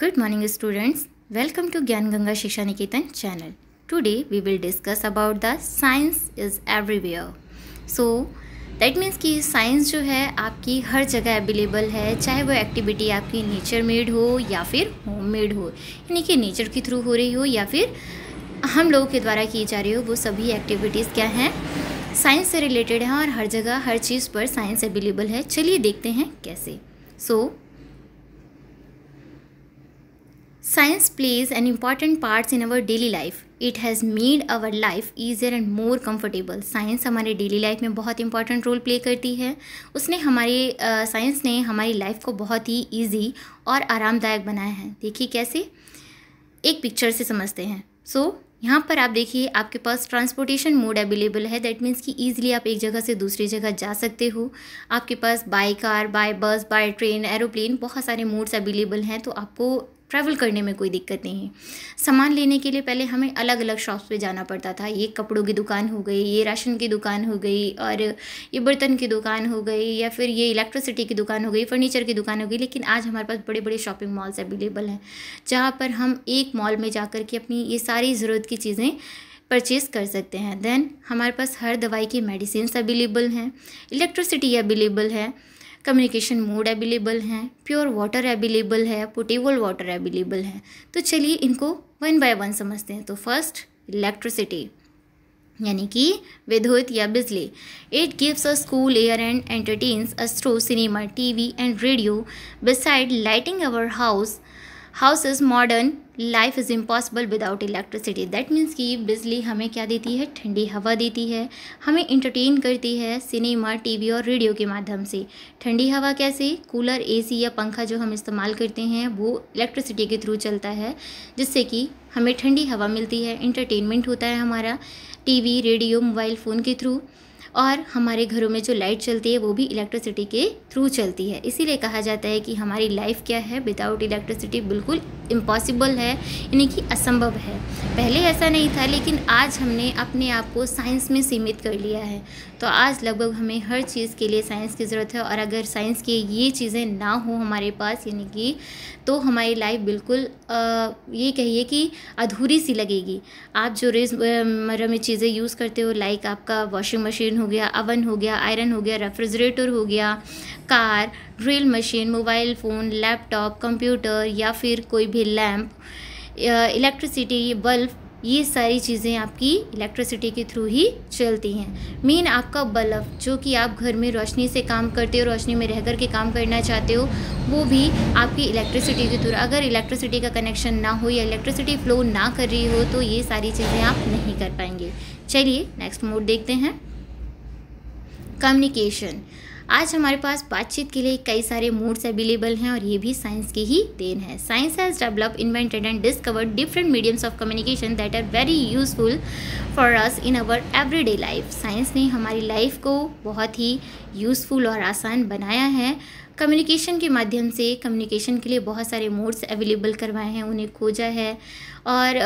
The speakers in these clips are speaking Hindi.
Good morning students welcome to Gyan Ganga Shiksha Niketan channel today we will discuss about the science is everywhere so that means कि साइंस जो है आपकी हर जगह अवेलेबल है चाहे वो एक्टिविटी आपकी नेचर मेड हो या फिर होम मेड हो यानी कि नेचर के थ्रू हो रही हो या फिर हम लोगों के द्वारा की जा रही हो वो सभी एक्टिविटीज़ क्या हैं साइंस से रिलेटेड हैं और हर जगह हर चीज़ पर साइंस अवेलेबल है चलिए देखते हैं कैसे so so, Science plays an important part in our daily life. It has made our life easier and more comfortable science हमारे डेली लाइफ में बहुत इंपॉर्टेंट रोल प्ले करती है उसने हमारे साइंस uh, ने हमारी लाइफ को बहुत ही ईजी और आरामदायक बनाया है देखिए कैसे एक पिक्चर से समझते हैं सो so, यहाँ पर आप देखिए आपके पास ट्रांसपोर्टेशन मोड अवेलेबल है दैट मीन्स कि ईजिली आप एक जगह से दूसरी जगह जा सकते हो आपके पास by car by bus by train aeroplane बहुत सारे मोड्स अवेलेबल हैं तो आपको ट्रैवल करने में कोई दिक्कत नहीं है सामान लेने के लिए पहले हमें अलग अलग शॉप्स पे जाना पड़ता था ये कपड़ों की दुकान हो गई ये राशन की दुकान हो गई और ये बर्तन की दुकान हो गई या फिर ये इलेक्ट्रिसिटी की दुकान हो गई फर्नीचर की दुकान हो गई लेकिन आज हमारे पास बड़े बड़े शॉपिंग मॉल्स अवेलेबल हैं जहाँ पर हम एक मॉल में जा के अपनी ये सारी ज़रूरत की चीज़ें परचेज़ कर सकते हैं देन हमारे पास हर दवाई की मेडिसिन अवेलेबल हैं इलेक्ट्रिसिटी अवेलेबल है कम्युनिकेशन मोड अवेलेबल हैं प्योर वाटर अवेलेबल है पोटेबल वाटर अवेलेबल है तो चलिए इनको वन बाय वन समझते हैं तो फर्स्ट इलेक्ट्रिसिटी यानी कि विद्युत या बिजली it gives a school air and entertains us through cinema TV and radio beside lighting our house house is modern life is impossible without electricity that means कि बिजली हमें क्या देती है ठंडी हवा देती है हमें इंटरटेन करती है सिनेमा टीवी और रेडियो के माध्यम से ठंडी हवा कैसे कूलर एसी या पंखा जो हम इस्तेमाल करते हैं वो इलेक्ट्रिसिटी के थ्रू चलता है जिससे कि हमें ठंडी हवा मिलती है इंटरटेनमेंट होता है हमारा टीवी रेडियो मोबाइल फ़ोन के थ्रू और हमारे घरों में जो लाइट चलती है वो भी इलेक्ट्रिसिटी के थ्रू चलती है इसीलिए कहा जाता है कि हमारी लाइफ क्या है विदाउट इलेक्ट्रिसिटी बिल्कुल इम्पॉसिबल है यानी कि असंभव है पहले ऐसा नहीं था लेकिन आज हमने अपने आप को साइंस में सीमित कर लिया है तो आज लगभग हमें हर चीज़ के लिए साइंस की ज़रूरत है और अगर साइंस की ये चीज़ें ना हो हमारे पास यानी कि तो हमारी लाइफ बिल्कुल आ, ये कहिए कि अधूरी सी लगेगी आप जो मर में चीज़ें यूज़ करते हो लाइक आपका वॉशिंग मशीन हो हो गया अवन हो गया आयरन हो गया रेफ्रिजरेटर हो गया car drill machine mobile phone laptop computer या फिर कोई भी लैम्प इलेक्ट्रिसिटी बल्ब ये सारी चीज़ें आपकी इलेक्ट्रिसिटी के थ्रू ही चलती हैं मेन आपका बल्ब जो कि आप घर में रोशनी से काम करते हो रोशनी में रह कर के काम करना चाहते हो वो भी आपकी इलेक्ट्रिसिटी के थ्रू अगर इलेक्ट्रिसिटी का कनेक्शन ना हो या इलेक्ट्रिसिटी फ्लो ना कर रही हो तो ये सारी चीज़ें आप नहीं कर पाएंगे चलिए नेक्स्ट मोड देखते हैं कम्युनिकेशन आज हमारे पास बातचीत के लिए कई सारे मोड्स अवेलेबल हैं और ये भी साइंस की ही देन है science has develop invented and discovered different mediums of communication that are very useful for us in our everyday life science ने हमारी लाइफ को बहुत ही यूज़फुल और आसान बनाया है कम्युनिकेशन के माध्यम से कम्युनिकेशन के लिए बहुत सारे मोड्स अवेलेबल करवाए हैं उन्हें खोजा है और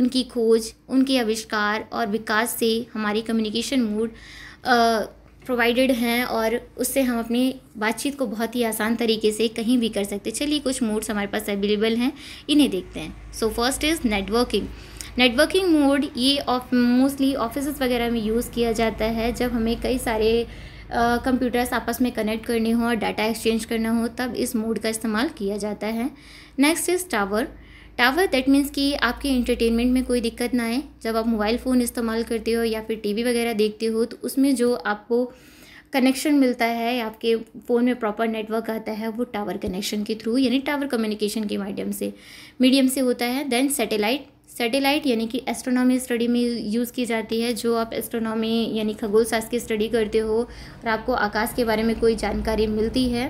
उनकी खोज उनके आविष्कार और विकास से हमारी कम्युनिकेशन मोड प्रोवाइडेड हैं और उससे हम अपनी बातचीत को बहुत ही आसान तरीके से कहीं भी कर सकते चलिए कुछ मोड्स हमारे पास अवेलेबल हैं इन्हें देखते हैं so first is networking networking mode ये मोस्टली ऑफिस वगैरह में यूज़ किया जाता है जब हमें कई सारे कंप्यूटर्स uh, आपस में कनेक्ट करने हो और डाटा एक्सचेंज करना हो तब इस मोड का इस्तेमाल किया जाता है next is tower tower that means कि आपके इंटरटेनमेंट में कोई दिक्कत ना आए जब आप मोबाइल फ़ोन इस्तेमाल करते हो या फिर टीवी वगैरह देखते हो तो उसमें जो आपको कनेक्शन मिलता है आपके फ़ोन में प्रॉपर नेटवर्क आता है वो टावर कनेक्शन के थ्रू यानी टावर कम्युनिकेशन के माध्यम से मीडियम से होता है देन सैटेलाइट सैटेलाइट यानी कि एस्ट्रोनॉमी स्टडी में यूज़ की जाती है जो आप एस्ट्रोनॉमी यानी खगोल शास्त्र की स्टडी करते हो और आपको आकाश के बारे में कोई जानकारी मिलती है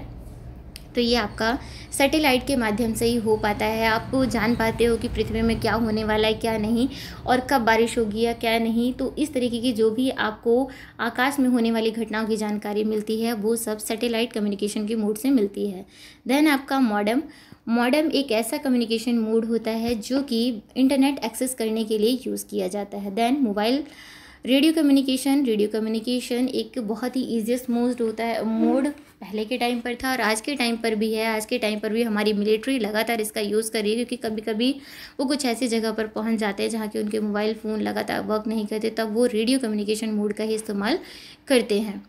तो ये आपका सैटेलाइट के माध्यम से ही हो पाता है आप जान पाते हो कि पृथ्वी में क्या होने वाला है क्या नहीं और कब बारिश होगी या क्या नहीं तो इस तरीके की जो भी आपको आकाश में होने वाली घटनाओं की जानकारी मिलती है वो सब सैटेलाइट कम्युनिकेशन के मोड से मिलती है देन आपका मॉडम मॉडम एक ऐसा कम्युनिकेशन मोड होता है जो कि इंटरनेट एक्सेस करने के लिए यूज़ किया जाता है then mobile radio communication radio communication एक बहुत ही ईजिएस्ट मोस्ट होता है मोड पहले के टाइम पर था और आज के टाइम पर भी है आज के टाइम पर भी हमारी मिलिट्री लगातार इसका यूज़ कर रही है क्योंकि कभी कभी वो कुछ ऐसी जगह पर पहुंच जाते हैं जहाँ के उनके मोबाइल फ़ोन लगातार वर्क नहीं करते तब वो रेडियो कम्युनिकेशन मोड का ही इस्तेमाल करते हैं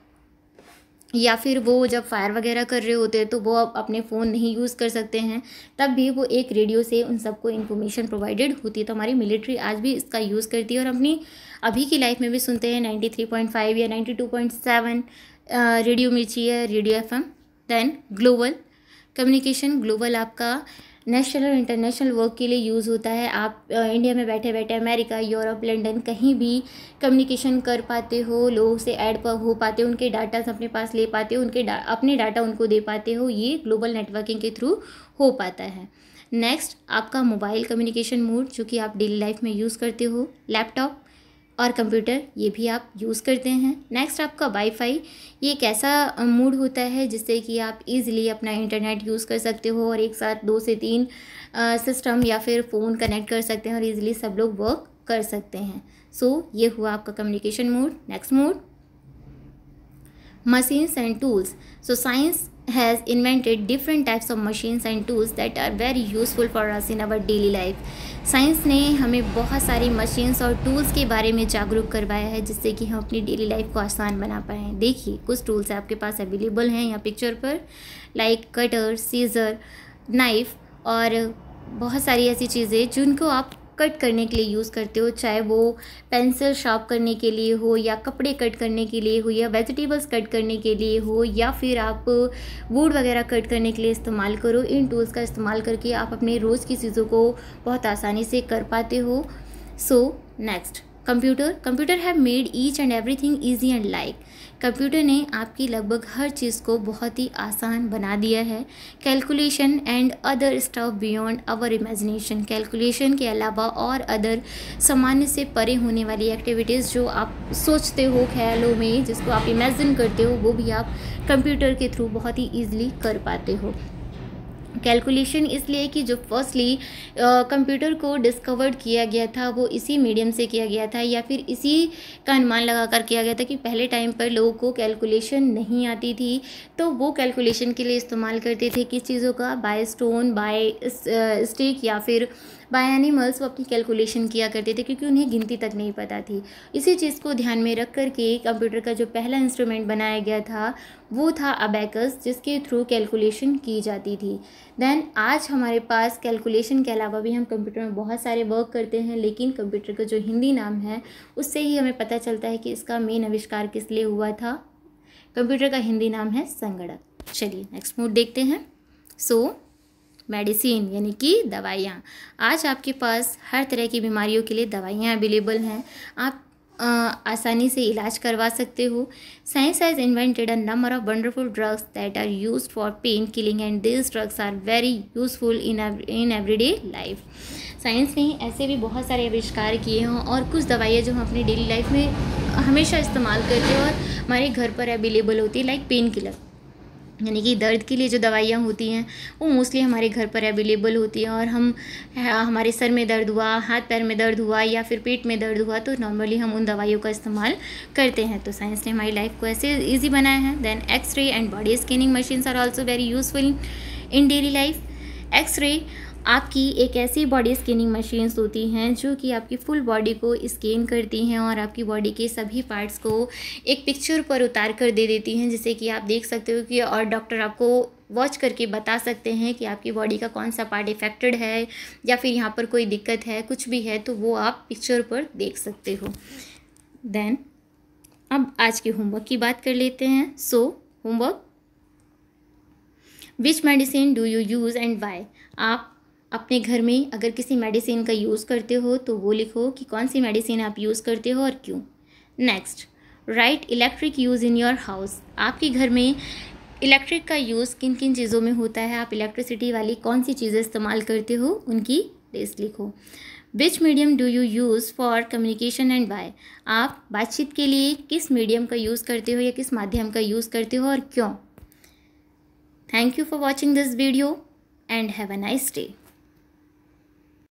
या फिर वो जब फायर वगैरह कर रहे होते हैं तो वो अब अपने फ़ोन नहीं यूज़ कर सकते हैं तब भी वो एक रेडियो से उन सबको इन्फॉर्मेशन प्रोवाइडेड होती है तो हमारी मिलिट्री आज भी इसका यूज़ करती है और अपनी अभी की लाइफ में भी सुनते हैं फाइव या सेवन रेडियो मिर्ची या radio M then global communication global आपका नेशनल और इंटरनेशनल वर्क के लिए यूज़ होता है आप इंडिया में बैठे बैठे अमेरिका यूरोप लंदन कहीं भी कम्युनिकेशन कर पाते हो लोगों से ऐड हो पाते हो उनके डाटा अपने पास ले पाते हो उनके डा, अपने डाटा उनको दे पाते हो ये ग्लोबल नेटवर्किंग के थ्रू हो पाता है नेक्स्ट आपका मोबाइल कम्युनिकेशन मोड जो कि आप डेली लाइफ में यूज़ करते हो लैपटॉप और कंप्यूटर ये भी आप यूज़ करते हैं नेक्स्ट आपका वाईफाई ये एक ऐसा मूड होता है जिससे कि आप इजीली अपना इंटरनेट यूज़ कर सकते हो और एक साथ दो से तीन सिस्टम या फिर फ़ोन कनेक्ट कर सकते हैं और इजीली सब लोग वर्क कर सकते हैं सो so, ये हुआ आपका communication mood next mood machines and tools so science has invented different types of machines and tools that are very useful for us in our daily life science ने हमें बहुत सारी मशीन्स और टूल्स के बारे में जागरूक करवाया है जिससे कि हम अपनी डेली लाइफ को आसान बना पाएँ देखिए कुछ टूल्स आपके पास अवेलेबल हैं यहाँ पिक्चर पर लाइक कटर सीज़र नाइफ़ और बहुत सारी ऐसी चीज़ें जिनको आप कट करने के लिए यूज़ करते हो चाहे वो पेंसिल शार्प करने के लिए हो या कपड़े कट करने के लिए हो या वेजिटेबल्स कट करने के लिए हो या फिर आप वुड वगैरह कट करने के लिए इस्तेमाल करो इन टूल्स का इस्तेमाल करके आप अपने रोज़ की चीज़ों को बहुत आसानी से कर पाते हो so next computer computer have made each and everything easy and like computer ने आपकी लगभग हर चीज़ को बहुत ही आसान बना दिया है calculation and other stuff beyond our imagination calculation के अलावा और अदर सामान्य से परे होने वाली एक्टिविटीज़ जो आप सोचते हो ख्यालों में जिसको आप इमेजिन करते हो वो भी आप कंप्यूटर के थ्रू बहुत ही ईजिली कर पाते हो कैलकुलेशन इसलिए कि जो फर्स्टली कंप्यूटर को डिस्कवर्ड किया गया था वो इसी मीडियम से किया गया था या फिर इसी का अनुमान लगाकर किया गया था कि पहले टाइम पर लोगों को कैलकुलेशन नहीं आती थी तो वो कैलकुलेशन के लिए इस्तेमाल करते थे किस चीज़ों का बाय स्टोन बाय स्टिक या फिर बाय एनिमल्स वो अपनी कैलकुलेशन किया करते थे क्योंकि उन्हें गिनती तक नहीं पता थी इसी चीज़ को ध्यान में रख कर के कंप्यूटर का जो पहला इंस्ट्रूमेंट बनाया गया था वो था अबैकस जिसके थ्रू कैलकुलेशन की जाती थी देन आज हमारे पास कैलकुलेशन के अलावा भी हम कंप्यूटर में बहुत सारे वर्क करते हैं लेकिन कंप्यूटर का जो हिंदी नाम है उससे ही हमें पता चलता है कि इसका मेन आविष्कार किस लिए हुआ था कंप्यूटर का हिंदी नाम है संगणक चलिए नेक्स्ट मोड देखते हैं सो so, मेडिसिन यानी कि दवाइयाँ आज आपके पास हर तरह की बीमारियों के लिए दवाइयाँ अवेलेबल हैं आप आ, आसानी से इलाज करवा सकते हो science has invented a number of wonderful drugs that are use for pain killing and this drugs are very useful in in everyday life science ने ऐसे भी बहुत सारे आविष्कार किए हों और कुछ दवाइयाँ जो हम अपनी डेली लाइफ में हमेशा इस्तेमाल करते हैं और हमारे घर पर अवेलेबल होती है लाइक पेन किलर यानी कि दर्द के लिए जो दवाइयाँ होती हैं वो मोस्टली हमारे घर पर अवेलेबल होती हैं और हम हमारे सर में दर्द हुआ हाथ पैर में दर्द हुआ या फिर पेट में दर्द हुआ तो नॉर्मली हम उन दवाइयों का इस्तेमाल करते हैं तो साइंस ने हमारी लाइफ को ऐसे ईजी बनाया है then X ray and body scanning machines are also very useful in daily life X ray आपकी एक ऐसी बॉडी स्कैनिंग मशीन्स होती हैं जो कि आपकी फुल बॉडी को स्कैन करती हैं और आपकी बॉडी के सभी पार्ट्स को एक पिक्चर पर उतार कर दे देती हैं जिससे कि आप देख सकते हो कि और डॉक्टर आपको वॉच करके बता सकते हैं कि आपकी बॉडी का कौन सा पार्ट इफेक्टेड है या फिर यहाँ पर कोई दिक्कत है कुछ भी है तो वो आप पिक्चर पर देख सकते हो देन अब आज के होमवर्क की बात कर लेते हैं so homework which medicine do you use and why आप अपने घर में अगर किसी मेडिसिन का यूज़ करते हो तो वो लिखो कि कौन सी मेडिसिन आप यूज़ करते हो और क्यों next write electric use in your house आपके घर में इलेक्ट्रिक का यूज़ किन किन चीज़ों में होता है आप इलेक्ट्रिसिटी वाली कौन सी चीज़ें इस्तेमाल करते हो उनकी लिस्ट लिखो which medium do you use for communication and why आप बातचीत के लिए किस मीडियम का यूज़ करते हो या किस माध्यम का यूज़ करते हो और क्यों thank you for watching this video and have a nice day